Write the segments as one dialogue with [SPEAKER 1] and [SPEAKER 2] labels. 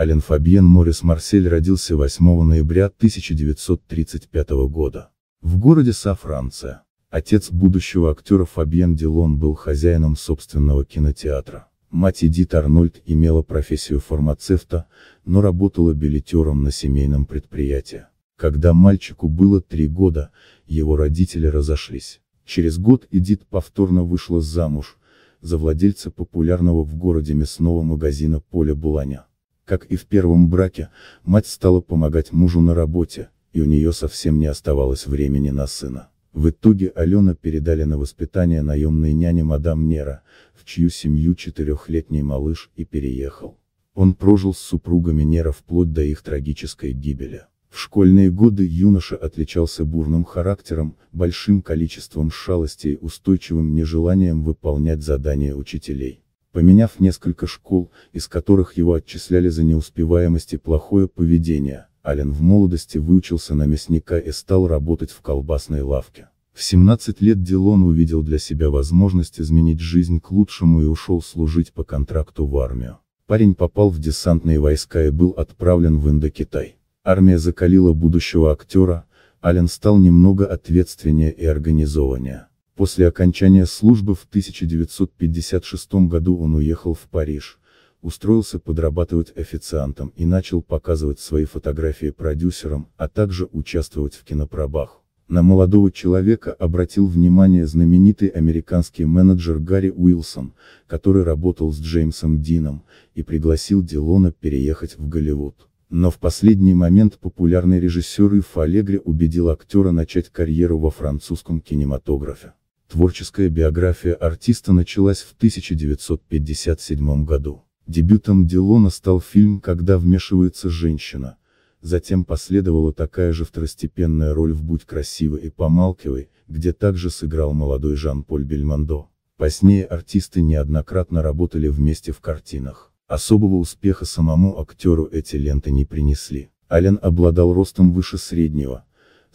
[SPEAKER 1] Ален Фабиен Морис Марсель родился 8 ноября 1935 года. В городе Са, Франция. Отец будущего актера Фабиен Дилон был хозяином собственного кинотеатра. Мать Эдит Арнольд имела профессию фармацевта, но работала билетером на семейном предприятии. Когда мальчику было три года, его родители разошлись. Через год Эдит повторно вышла замуж, за владельца популярного в городе мясного магазина Поля Буланя. Как и в первом браке, мать стала помогать мужу на работе, и у нее совсем не оставалось времени на сына. В итоге Алена передали на воспитание наемной няне мадам Нера, в чью семью четырехлетний малыш и переехал. Он прожил с супругами Нера вплоть до их трагической гибели. В школьные годы юноша отличался бурным характером, большим количеством шалостей и устойчивым нежеланием выполнять задания учителей поменяв несколько школ, из которых его отчисляли за неуспеваемость и плохое поведение, Ален в молодости выучился на мясника и стал работать в колбасной лавке. В 17 лет Дилон увидел для себя возможность изменить жизнь к лучшему и ушел служить по контракту в армию. Парень попал в десантные войска и был отправлен в Индокитай. Армия закалила будущего актера, Ален стал немного ответственнее и организованнее. После окончания службы в 1956 году он уехал в Париж, устроился подрабатывать официантом и начал показывать свои фотографии продюсерам, а также участвовать в кинопробах. На молодого человека обратил внимание знаменитый американский менеджер Гарри Уилсон, который работал с Джеймсом Дином, и пригласил Дилона переехать в Голливуд. Но в последний момент популярный режиссер Ив Аллегри убедил актера начать карьеру во французском кинематографе. Творческая биография артиста началась в 1957 году. Дебютом Дилона стал фильм «Когда вмешивается женщина», затем последовала такая же второстепенная роль в «Будь красивой и помалкивай», где также сыграл молодой Жан-Поль Бельмондо. Позднее артисты неоднократно работали вместе в картинах. Особого успеха самому актеру эти ленты не принесли. Ален обладал ростом выше среднего,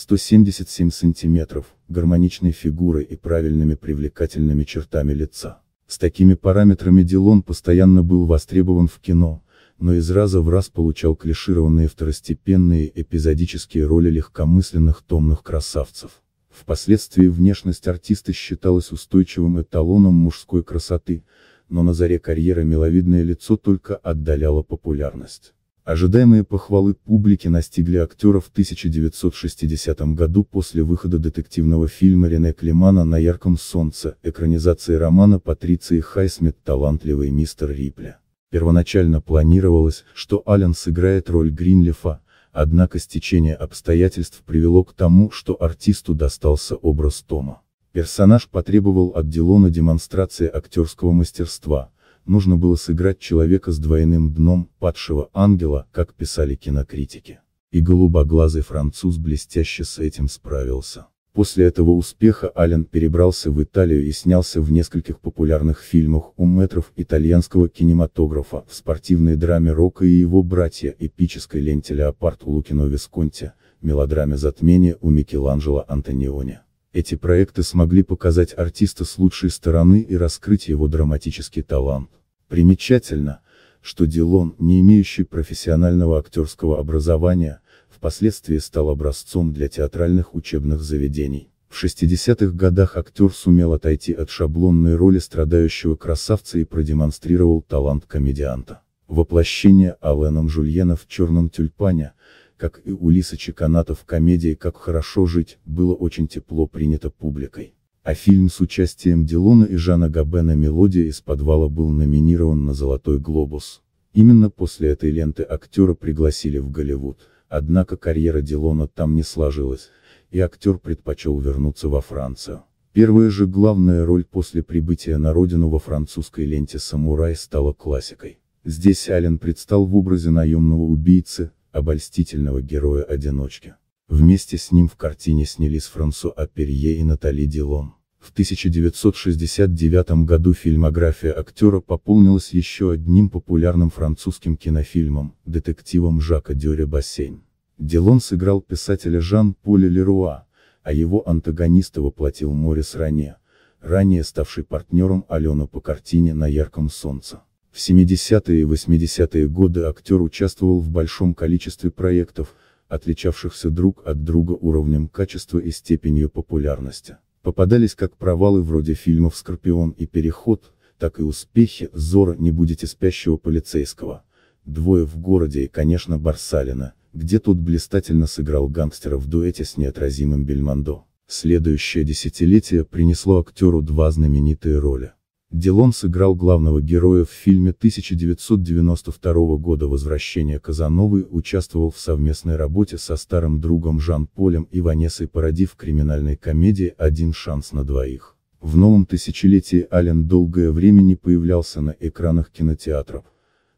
[SPEAKER 1] 177 сантиметров, гармоничной фигурой и правильными привлекательными чертами лица. С такими параметрами Дилон постоянно был востребован в кино, но из раза в раз получал клишированные второстепенные эпизодические роли легкомысленных томных красавцев. Впоследствии внешность артиста считалась устойчивым эталоном мужской красоты, но на заре карьеры миловидное лицо только отдаляло популярность. Ожидаемые похвалы публики настигли актера в 1960 году после выхода детективного фильма Рене Климана «На ярком солнце», экранизации романа Патриции Хайсмит «Талантливый мистер Рипли». Первоначально планировалось, что Аллен сыграет роль Гринлифа, однако стечение обстоятельств привело к тому, что артисту достался образ Тома. Персонаж потребовал от Дилона демонстрации актерского мастерства, нужно было сыграть человека с двойным дном, падшего ангела, как писали кинокритики. И голубоглазый француз блестяще с этим справился. После этого успеха Аллен перебрался в Италию и снялся в нескольких популярных фильмах у метров итальянского кинематографа, в спортивной драме Рока и его братья, эпической ленте Леопард Лукино Висконти, мелодраме «Затмение» у Микеланджело Антониони. Эти проекты смогли показать артиста с лучшей стороны и раскрыть его драматический талант. Примечательно, что Дилон, не имеющий профессионального актерского образования, впоследствии стал образцом для театральных учебных заведений. В 60-х годах актер сумел отойти от шаблонной роли страдающего красавца и продемонстрировал талант комедианта. Воплощение Алленом Жульена в «Черном тюльпане» как и Улиса Чеканата в комедии «Как хорошо жить» было очень тепло принято публикой. А фильм с участием Дилона и Жана Габена «Мелодия из подвала» был номинирован на «Золотой глобус». Именно после этой ленты актера пригласили в Голливуд, однако карьера Дилона там не сложилась, и актер предпочел вернуться во Францию. Первая же главная роль после прибытия на родину во французской ленте «Самурай» стала классикой. Здесь Ален предстал в образе наемного убийцы, обольстительного героя-одиночки. Вместе с ним в картине снялись Франсуа Перье и Натали Дилон. В 1969 году фильмография актера пополнилась еще одним популярным французским кинофильмом, детективом Жака Дюре «Бассейн». Дилон сыграл писателя Жан-Поля Леруа, а его антагониста воплотил Морис Ране, ранее ставший партнером Алена по картине «На ярком солнце». В 70-е и 80-е годы актер участвовал в большом количестве проектов, отличавшихся друг от друга уровнем качества и степенью популярности. Попадались как провалы вроде фильмов «Скорпион» и «Переход», так и успехи «Зора. Не будете спящего полицейского», «Двое в городе» и, конечно, «Барсалина», где тут блистательно сыграл гангстера в дуэте с неотразимым Бельмондо. Следующее десятилетие принесло актеру два знаменитые роли. Дилон сыграл главного героя в фильме 1992 года «Возвращение Казановы», участвовал в совместной работе со старым другом Жан-Полем и Ванессой Паради в криминальной комедии «Один шанс на двоих». В новом тысячелетии Ален долгое время не появлялся на экранах кинотеатров,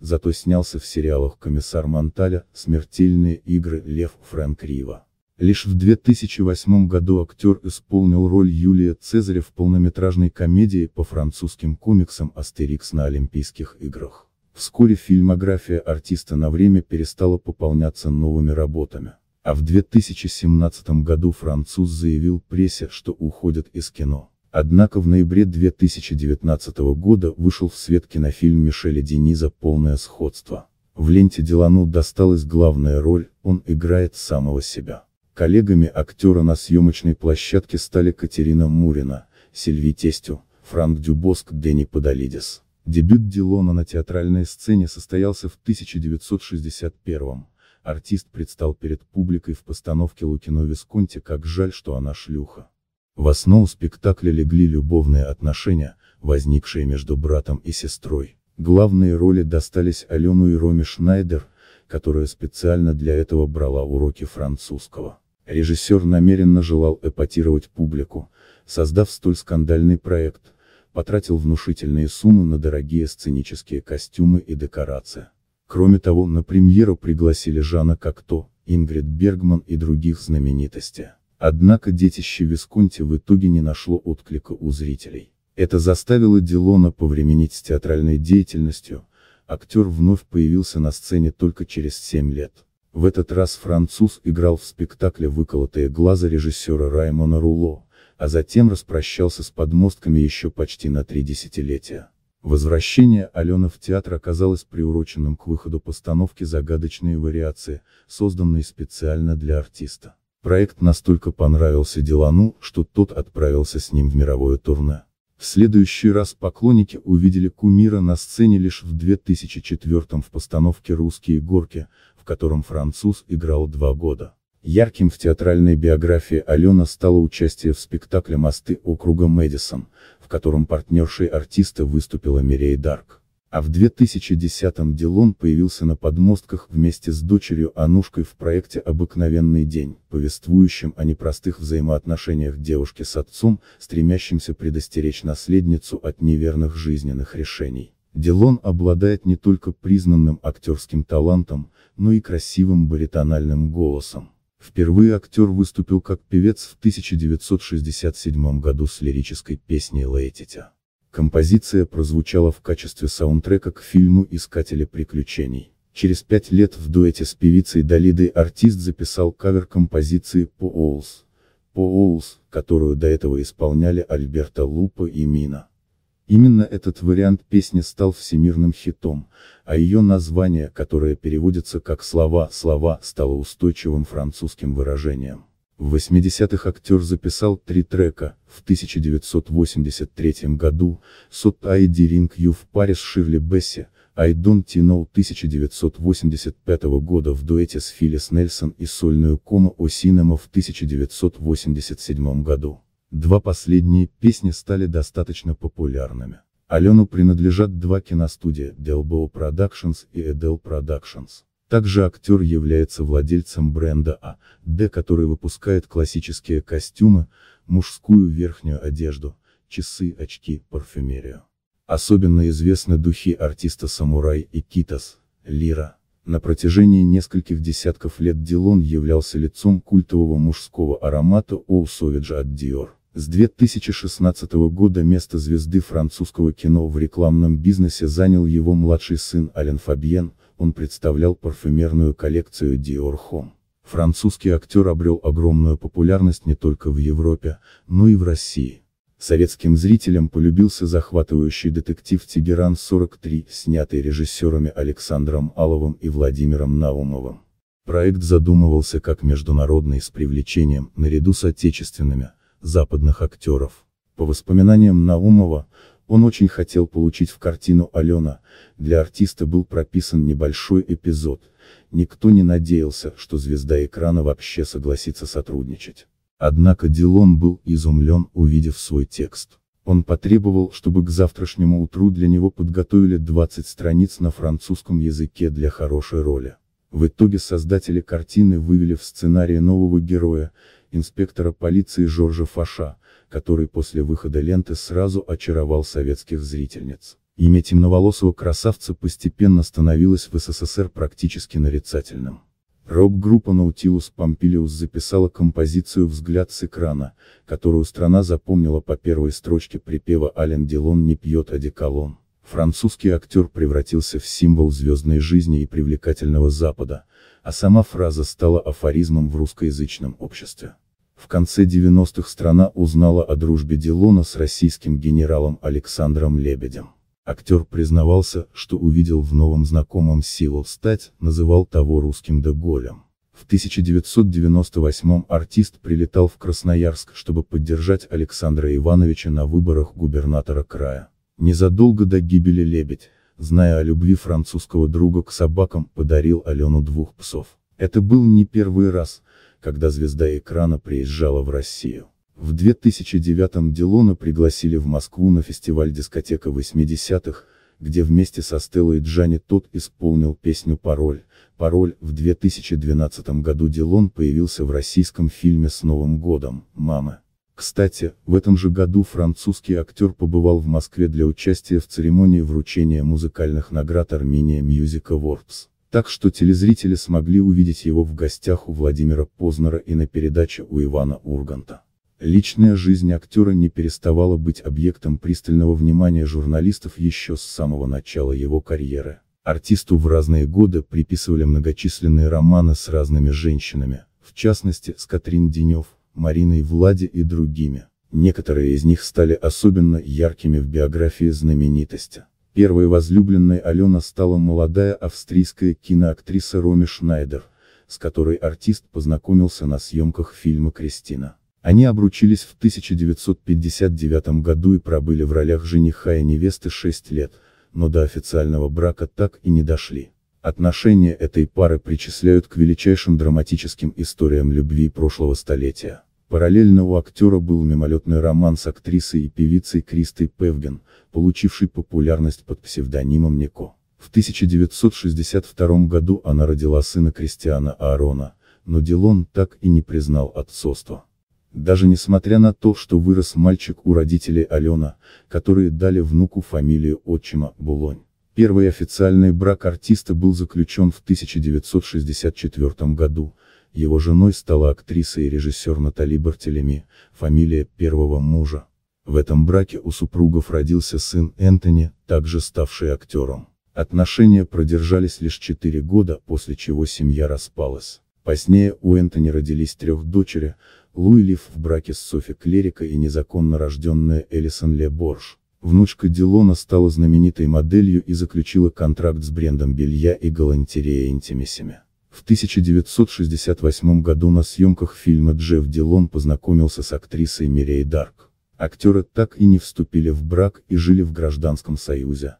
[SPEAKER 1] зато снялся в сериалах «Комиссар Монталя», «Смертельные игры», «Лев», «Фрэнк Рива». Лишь в 2008 году актер исполнил роль Юлия Цезаря в полнометражной комедии по французским комиксам «Астерикс на Олимпийских играх». Вскоре фильмография артиста на время перестала пополняться новыми работами. А в 2017 году француз заявил прессе, что уходит из кино. Однако в ноябре 2019 года вышел в свет кинофильм Мишеля Дениза «Полное сходство». В ленте Делану досталась главная роль, он играет самого себя. Коллегами актера на съемочной площадке стали Катерина Мурина, Сильви Тестю, Франк Дюбоск, Дэнни Подолидис. Дебют Дилона на театральной сцене состоялся в 1961 Артист предстал перед публикой в постановке Лукино Висконти «Как жаль, что она шлюха». В основу спектакля легли любовные отношения, возникшие между братом и сестрой. Главные роли достались Алену и Роме Шнайдер, которая специально для этого брала уроки французского. Режиссер намеренно желал эпатировать публику, создав столь скандальный проект, потратил внушительные суммы на дорогие сценические костюмы и декорации. Кроме того, на премьеру пригласили Жана Кокто, Ингрид Бергман и других знаменитостей. Однако детище Висконти в итоге не нашло отклика у зрителей. Это заставило Дилона повременить с театральной деятельностью, актер вновь появился на сцене только через 7 лет. В этот раз француз играл в спектакле «Выколотые глаза» режиссера Раймона Руло, а затем распрощался с подмостками еще почти на три десятилетия. Возвращение Алены в театр оказалось приуроченным к выходу постановки «Загадочные вариации», созданной специально для артиста. Проект настолько понравился Дилану, что тот отправился с ним в мировое турне. В следующий раз поклонники увидели кумира на сцене лишь в 2004 в постановке «Русские горки», в котором француз играл два года. Ярким в театральной биографии Алена стало участие в спектакле «Мосты округа Мэдисон», в котором партнершей артиста выступила Мирей Дарк. А в 2010-м Дилон появился на подмостках вместе с дочерью Анушкой в проекте «Обыкновенный день», повествующем о непростых взаимоотношениях девушки с отцом, стремящимся предостеречь наследницу от неверных жизненных решений. Дилон обладает не только признанным актерским талантом, но и красивым баритональным голосом. Впервые актер выступил как певец в 1967 году с лирической песней «Лейтитя». Композиция прозвучала в качестве саундтрека к фильму «Искатели приключений». Через пять лет в дуэте с певицей Далидой артист записал кавер композиции «Поолс», «Поолс», которую до этого исполняли Альберта Лупа и Мина. Именно этот вариант песни стал всемирным хитом, а ее название, которое переводится как «слова», «слова», стало устойчивым французским выражением. В 80-х актер записал три трека, в 1983 году, «Сот Айди Ринг Ю в паре с Ширли Бесси», «I Don't Know» 1985 года в дуэте с Филлис Нельсон и сольную кому О Синема» в 1987 году. Два последние песни стали достаточно популярными. Алену принадлежат два киностудии, Delbo Productions и Edel Productions. Также актер является владельцем бренда А.Д., который выпускает классические костюмы, мужскую верхнюю одежду, часы, очки, парфюмерию. Особенно известны духи артиста Самурай и Китас, Лира. На протяжении нескольких десятков лет Дилон являлся лицом культового мужского аромата Оу Совиджа от Диор. С 2016 года место звезды французского кино в рекламном бизнесе занял его младший сын Ален Фабьен, он представлял парфюмерную коллекцию Dior Homme. Французский актер обрел огромную популярность не только в Европе, но и в России. Советским зрителям полюбился захватывающий детектив «Тегеран-43», снятый режиссерами Александром Аловым и Владимиром Наумовым. Проект задумывался как международный с привлечением, наряду с отечественными, западных актеров. По воспоминаниям Наумова, он очень хотел получить в картину «Алена», для артиста был прописан небольшой эпизод, никто не надеялся, что звезда экрана вообще согласится сотрудничать. Однако Дилон был изумлен, увидев свой текст. Он потребовал, чтобы к завтрашнему утру для него подготовили 20 страниц на французском языке для хорошей роли. В итоге создатели картины вывели в сценарии нового героя, инспектора полиции Жоржа Фаша, который после выхода ленты сразу очаровал советских зрительниц. Имя темноволосого красавца постепенно становилось в СССР практически нарицательным. Рок-группа Nautilus Pompilius записала композицию «Взгляд с экрана», которую страна запомнила по первой строчке припева «Ален Дилон не пьет одеколон». Французский актер превратился в символ звездной жизни и привлекательного Запада, а сама фраза стала афоризмом в русскоязычном обществе. В конце 90-х страна узнала о дружбе Дилона с российским генералом Александром Лебедем. Актер признавался, что увидел в новом знакомом силу стать, называл того русским Деголем. В 1998 артист прилетал в Красноярск, чтобы поддержать Александра Ивановича на выборах губернатора края. Незадолго до гибели лебедь, зная о любви французского друга к собакам, подарил Алену двух псов. Это был не первый раз, когда звезда экрана приезжала в Россию. В 2009-м Дилона пригласили в Москву на фестиваль дискотека 80-х, где вместе со Стеллой Джани тот исполнил песню «Пароль». «Пароль» в 2012 году Дилон появился в российском фильме «С Новым годом, мамы». Кстати, в этом же году французский актер побывал в Москве для участия в церемонии вручения музыкальных наград Армения Music Awards. Так что телезрители смогли увидеть его в гостях у Владимира Познера и на передаче у Ивана Урганта. Личная жизнь актера не переставала быть объектом пристального внимания журналистов еще с самого начала его карьеры. Артисту в разные годы приписывали многочисленные романы с разными женщинами, в частности, с Катрин Денев, Мариной Влади и другими. Некоторые из них стали особенно яркими в биографии знаменитости. Первой возлюбленной Алена стала молодая австрийская киноактриса Роми Шнайдер, с которой артист познакомился на съемках фильма «Кристина». Они обручились в 1959 году и пробыли в ролях жениха и невесты 6 лет, но до официального брака так и не дошли. Отношения этой пары причисляют к величайшим драматическим историям любви прошлого столетия. Параллельно у актера был мимолетный роман с актрисой и певицей Кристой Певген, получившей популярность под псевдонимом Нико. В 1962 году она родила сына Кристиана Аарона, но Дилон так и не признал отцовство. Даже несмотря на то, что вырос мальчик у родителей Алена, которые дали внуку фамилию отчима Булонь. Первый официальный брак артиста был заключен в 1964 году, его женой стала актриса и режиссер Натали Бартелеми, фамилия первого мужа. В этом браке у супругов родился сын Энтони, также ставший актером. Отношения продержались лишь 4 года, после чего семья распалась. Позднее у Энтони родились трех дочери, Луи Лив в браке с Софи Клерика и незаконно рожденная Элисон Ле Борж. Внучка Дилона стала знаменитой моделью и заключила контракт с брендом белья и галантерея Интимисими. В 1968 году на съемках фильма Джефф Дилон познакомился с актрисой Мирей Дарк. Актеры так и не вступили в брак и жили в гражданском союзе.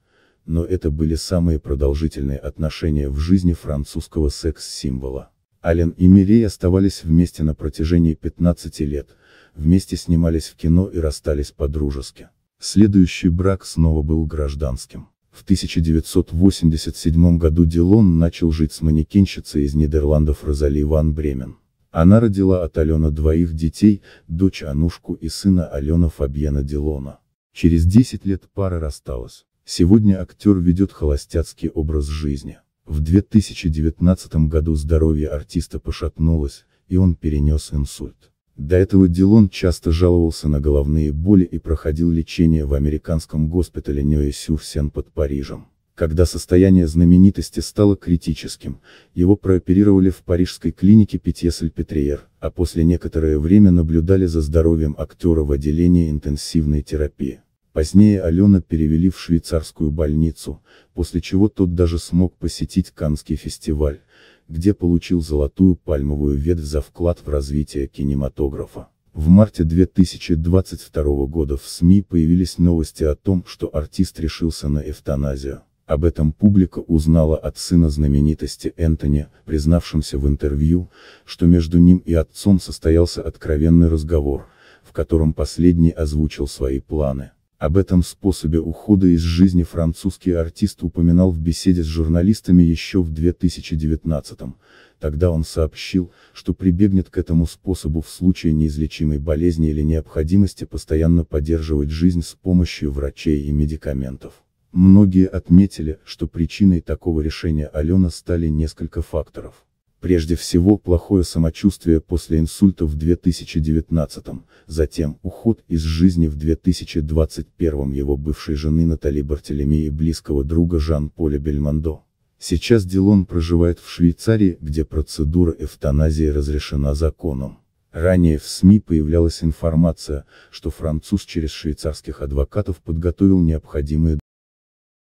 [SPEAKER 1] Но это были самые продолжительные отношения в жизни французского секс-символа. Ален и Мирей оставались вместе на протяжении 15 лет, вместе снимались в кино и расстались по-дружески. Следующий брак снова был гражданским. В 1987 году Дилон начал жить с манекенщицей из Нидерландов Розали Ван Бремен. Она родила от Алена двоих детей, дочь Анушку и сына Алена Фабьена Дилона. Через 10 лет пара рассталась. Сегодня актер ведет холостяцкий образ жизни. В 2019 году здоровье артиста пошатнулось, и он перенес инсульт. До этого Дилон часто жаловался на головные боли и проходил лечение в американском госпитале Нью-Сюрсен под Парижем. Когда состояние знаменитости стало критическим, его прооперировали в парижской клинике Петьесль-Петриер, а после некоторое время наблюдали за здоровьем актера в отделении интенсивной терапии. Позднее Алена перевели в швейцарскую больницу, после чего тот даже смог посетить каннский фестиваль, где получил золотую пальмовую ветвь за вклад в развитие кинематографа. В марте 2022 года в СМИ появились новости о том, что артист решился на эвтаназию. Об этом публика узнала от сына знаменитости Энтони, признавшимся в интервью, что между ним и отцом состоялся откровенный разговор, в котором последний озвучил свои планы. Об этом способе ухода из жизни французский артист упоминал в беседе с журналистами еще в 2019 -м. Тогда он сообщил, что прибегнет к этому способу в случае неизлечимой болезни или необходимости постоянно поддерживать жизнь с помощью врачей и медикаментов. Многие отметили, что причиной такого решения Алена стали несколько факторов прежде всего плохое самочувствие после инсульта в 2019, затем уход из жизни в 2021 его бывшей жены Натали Бартелеми и близкого друга Жан-Поля Бельмондо. Сейчас Дилон проживает в Швейцарии, где процедура эвтаназии разрешена законом. Ранее в СМИ появлялась информация, что француз через швейцарских адвокатов подготовил необходимые